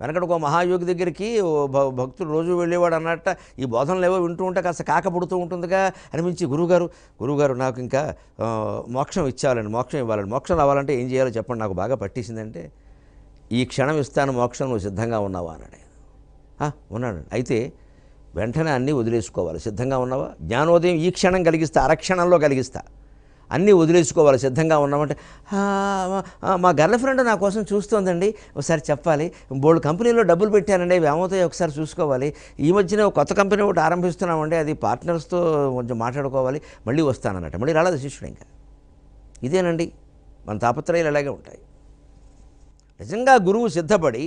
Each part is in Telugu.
వెనకటి ఒక మహాయోగి దగ్గరికి భక్తుడు రోజు వెళ్ళేవాడు అన్నట్ట ఈ బోధనలు ఏవో వింటూ ఉంటే కాస్త కాకపడుతూ ఉంటుందిగా అనిపించి గురువుగారు గురువుగారు నాకు ఇంకా మోక్షం ఇచ్చాలండి మోక్షం ఇవ్వాలని మోక్షం రావాలంటే ఏం చేయాలో చెప్పండి నాకు బాగా పట్టేసిందంటే ఈ క్షణం ఇస్తాను మోక్షం నువ్వు సిద్ధంగా ఉన్నావా అన్నాడు ఉన్నాడు అయితే వెంటనే అన్నీ వదిలేసుకోవాలి సిద్ధంగా ఉన్నావా జ్ఞానోదయం ఈ క్షణం కలిగిస్తా అరక్షణంలో కలిగిస్తా అన్నీ వదిలేసుకోవాలి సిద్ధంగా ఉన్నామంటే మా గర్ల్ ఫ్రెండ్ నా కోసం చూస్తోందండి ఒకసారి చెప్పాలి బోల్డ్ కంపెనీలో డబ్బులు పెట్టానండి అవి ఏమవుతాయో ఒకసారి చూసుకోవాలి ఈ మధ్యన కొత్త కంపెనీ ఒకటి ఆరంభిస్తున్నామండి అది పార్ట్నర్స్తో కొంచెం మాట్లాడుకోవాలి మళ్ళీ వస్తానన్నట్టు మళ్ళీ రాలేదు శిష్యుడు ఇంకా ఇదేనండి మన తాపత్రయాలు అలాగే ఉంటాయి నిజంగా గురువు సిద్ధపడి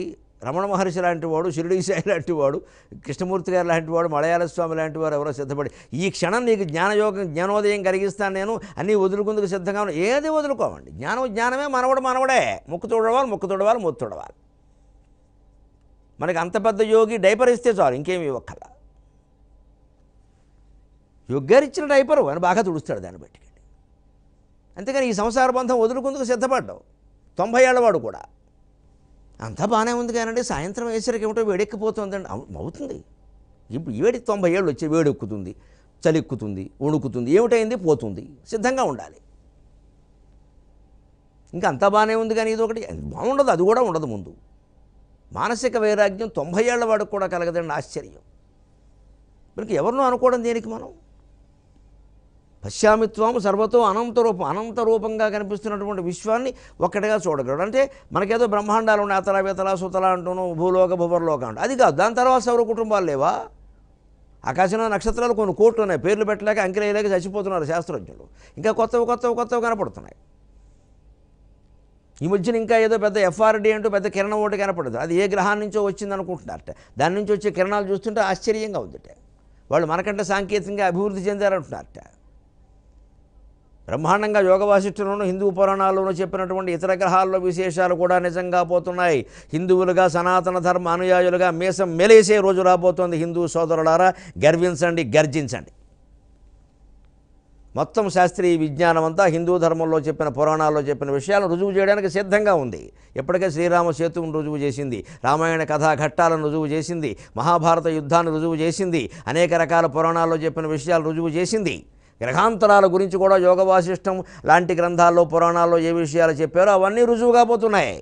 రమణ మహర్షి లాంటి వాడు షిరిడి సాయి లాంటి వాడు కృష్ణమూర్తి గారు లాంటి వాడు మలయాళ స్వామి లాంటి వారు ఎవరో సిద్ధపడి ఈ క్షణం నీకు జ్ఞానయోగం జ్ఞానోదయం కలిగిస్తాను నేను అన్నీ వదులుకుందుకు సిద్ధంగా ఏది వదులుకోమండి జ్ఞానం జ్ఞానమే మనవడు మనవడే ముక్కు తొడవాలి ముక్కు తోడవాలి ముక్కు తొడవాలి మనకి అంత పెద్ద యోగి డైపర్ ఇస్తే చాలు ఇంకేమి ఇవ్వక్కల యోగ్గారు ఇచ్చిన డైపరు అని బాగా తుడుస్తాడు దాన్ని బట్టి అంతేకాని ఈ సంసార బంధం వదులుకుందుకు సిద్ధపడ్డావు తొంభై ఏళ్ళవాడు కూడా అంతా బాగానే ఉంది కానండి సాయంత్రం వేసరికి ఏమిటో వేడెక్కిపోతుందండి అవుతుంది ఇప్పుడు వేడి తొంభై ఏళ్ళు వచ్చి వేడెక్కుతుంది చలిక్కుతుంది వణుకుతుంది ఏమిటైంది పోతుంది సిద్ధంగా ఉండాలి ఇంకా అంతా బాగానే ఉంది కానీ ఇది ఒకటి బాగుండదు అది కూడా ఉండదు ముందు మానసిక వైరాగ్యం తొంభై ఏళ్ల వాడికి కూడా కలగదండి ఆశ్చర్యం మనకి ఎవరినో అనుకోవడం దేనికి మనం పశ్చామిత్వం సర్వతో అనంత రూపం అనంత రూపంగా కనిపిస్తున్నటువంటి విశ్వాన్ని ఒక్కటిగా చూడగలడు అంటే మనకేదో బ్రహ్మాండాలు ఉన్నాయి అతల వేతల సుతల అంటున్నాం భూలోక భూపర్లోక అంటు అది కాదు దాని తర్వాత సౌర కుటుంబాలు లేవా ఆకాశంలో నక్షత్రాలు కొన్ని కోట్లు ఉన్నాయి పేర్లు పెట్టలేక అంకిలేయలేక చచ్చిపోతున్నారు శాస్త్రజ్ఞులు ఇంకా కొత్తవి కొత్తవి కొత్తవి కనపడుతున్నాయి ఈ మధ్యన ఇంకా ఏదో పెద్ద ఎఫ్ఆర్డి అంటూ పెద్ద కిరణం ఒకటి కనపడదు అది ఏ గ్రహాన్ని నుంచో వచ్చింది అనుకుంటున్నారట దాని నుంచి వచ్చే కిరణాలు చూస్తుంటే ఆశ్చర్యంగా ఉందిట వాళ్ళు మనకంటే సాంకేతికంగా అభివృద్ధి చెందారంటున్నారట బ్రహ్మాండంగా యోగ వాసిష్ఠులను హిందూ పురాణాల్లోనూ చెప్పినటువంటి ఇతర గ్రహాల్లో విశేషాలు కూడా నిజంగా పోతున్నాయి హిందువులుగా సనాతన ధర్మ అనుయాయులుగా మీసం మెలేసే రోజు రాబోతోంది హిందూ సోదరులారా గర్వించండి గర్జించండి మొత్తం శాస్త్రీయ విజ్ఞానం అంతా హిందూ ధర్మంలో చెప్పిన పురాణాల్లో చెప్పిన విషయాలను రుజువు చేయడానికి సిద్ధంగా ఉంది ఇప్పటికే శ్రీరామ సేతువును రుజువు చేసింది రామాయణ కథా ఘట్టాలను రుజువు చేసింది మహాభారత యుద్ధాన్ని రుజువు చేసింది అనేక రకాల పురాణాల్లో చెప్పిన విషయాలు రుజువు చేసింది గ్రహాంతరాల గురించి కూడా యోగ వాసిష్టం లాంటి గ్రంథాల్లో పురాణాల్లో ఏ విషయాలు చెప్పారో అవన్నీ రుజువుగా పోతున్నాయి